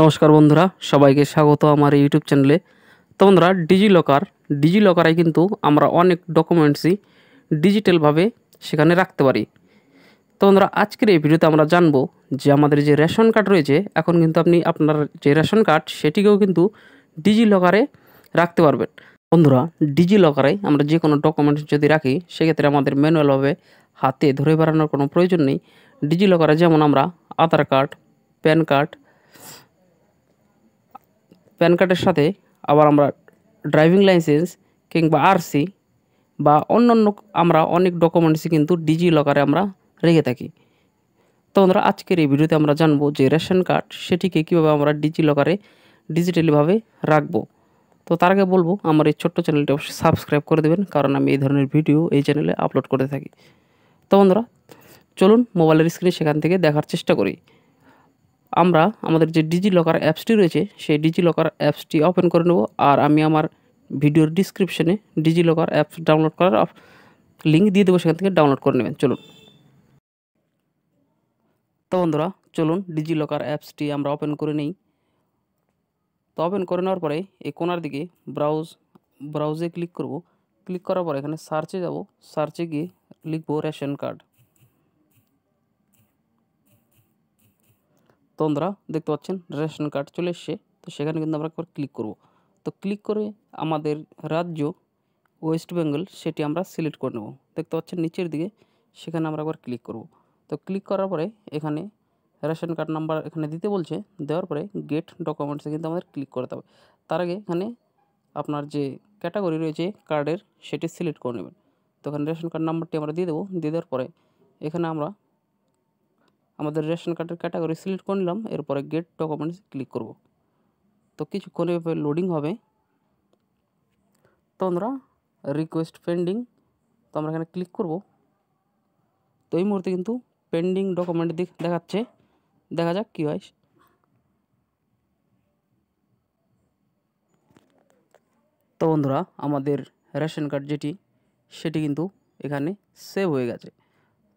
নমস্কার বন্ধুরা সবাইকে স্বাগত আমার ইউটিউব চ্যানেলে তো বন্ধুরা ডিজিলকার ডিজিলকারে কিন্তু আমরা অনেক ডকুমেন্টসই ডিজিটালভাবে সেখানে রাখতে পারি তো বন্ধুরা আজকের এই ভিডিওতে আমরা জানবো যে আমাদের যে রেশন কার্ড রয়েছে এখন কিন্তু আপনি আপনার যে রেশন কার্ড সেটিকেও কিন্তু ডিজিলকারে রাখতে পারবেন বন্ধুরা ডিজিলকারে আমরা যে কোনো ডকুমেন্টস যদি রাখি সেক্ষেত্রে আমাদের ম্যানুয়ালভাবে হাতে ধরে বেড়ানোর কোনো প্রয়োজন নেই ডিজিলকারে যেমন আমরা Aadhaar card PAN card PAN কার্ডের সাথে আবার আমরা ড্রাইভিং লাইসেন্স কিংবা আরসি বা অন্য অন্য আমরা অনেক ডকুমেন্টসই কিন্তু ডিজি লকারে আমরা রেখে থাকি তো বন্ধুরা আজকের এই ভিডিওতে আমরা জানবো যে রেশন কার্ড সেটিকে কীভাবে আমরা ডিজি লকারে ডিজিটালিভাবে রাখবো তো তার আগে বলবো আমার এই ছোট্ট চ্যানেলটি অবশ্যই সাবস্ক্রাইব করে দেবেন কারণ আমি এই ধরনের ভিডিও এই চ্যানেলে আপলোড করে থাকি তো বন্ধুরা চলুন মোবাইলের স্ক্রিনে সেখান থেকে দেখার চেষ্টা করি আমরা আমাদের যে ডিজি লকার অ্যাপসটি রয়েছে সেই ডিজি লকার অ্যাপসটি ওপেন করে নেব আর আমি আমার ভিডিওর ডিসক্রিপশনে ডিজি লকার অ্যাপস ডাউনলোড করার লিঙ্ক দিয়ে দেবো সেখান থেকে ডাউনলোড করে নেবেন চলুন তো বন্ধুরা চলুন ডিজি লকার অ্যাপসটি আমরা ওপেন করে নিই তো ওপেন করে নেওয়ার পরে এই কোনার দিকে ব্রাউজ ব্রাউজে ক্লিক করব ক্লিক করার পর এখানে সার্চে যাব সার্চে গিয়ে লিখব রেশন কার্ড তোমরা দেখতে পাচ্ছেন রেশন কার্ড চলে এসছে তো সেখানে কিন্তু আমরা একবার ক্লিক করব তো ক্লিক করে আমাদের রাজ্য ওয়েস্ট বেঙ্গল সেটি আমরা সিলেক্ট করে নেব দেখতে পাচ্ছেন নিচের দিকে সেখানে আমরা একবার ক্লিক করব তো ক্লিক করার পরে এখানে রেশন কার্ড নাম্বার এখানে দিতে বলছে দেওয়ার পরে গেট ডকুমেন্টসে কিন্তু আমাদের ক্লিক করতে হবে তার আগে এখানে আপনার যে ক্যাটাগরি রয়েছে কার্ডের সেটি সিলেক্ট করে নেবেন তো এখানে রেশন কার্ড নাম্বারটি আমরা দিয়ে দেবো দিয়ে দেওয়ার পরে এখানে আমরা আমাদের রেশন কার্ডের ক্যাটাগরি সিলেক্ট করে নিলাম এরপরে গেট ডকুমেন্টস ক্লিক করব তো কিছুক্ষণ এভাবে লোডিং হবে তো আমরা রিকোয়েস্ট পেন্ডিং তো আমরা এখানে ক্লিক করব তো এই মুহূর্তে কিন্তু পেন্ডিং ডকুমেন্ট দেখাচ্ছে দেখা যাক কী হয় তো বন্ধুরা আমাদের রেশন কার্ড যেটি সেটি কিন্তু এখানে সেভ হয়ে গেছে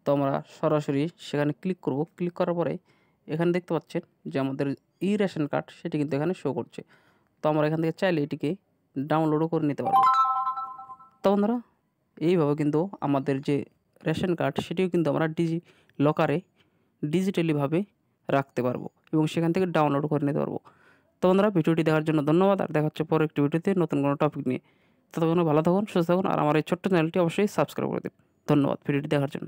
তো আমরা সরাসরি সেখানে ক্লিক করব ক্লিক করার পরে এখানে দেখতে পাচ্ছেন যে আমাদের ই রেশন কার্ড সেটি কিন্তু এখানে শো করছে তো আমরা এখান থেকে চাইলে এটিকে ডাউনলোডও করে নিতে পারবো তো বন্ধুরা এইভাবে কিন্তু আমাদের যে রেশন কার্ড সেটিও কিন্তু আমরা ডিজি লকারে ডিজিটালিভাবে রাখতে পারবো এবং সেখান থেকে ডাউনলোড করে নিতে পারবো তো বন্ধুরা ভিডিওটি দেখার জন্য ধন্যবাদ আর দেখা হচ্ছে পরের একটি ভিডিওতে নতুন কোনো টপিক নিয়ে ততক্ষণ ভালো থাকুন সুস্থ থাকুন আর আমার এই ছোট্ট চ্যানেলটি অবশ্যই সাবস্ক্রাইব করে দিন ধন্যবাদ ভিডিওটি দেখার জন্য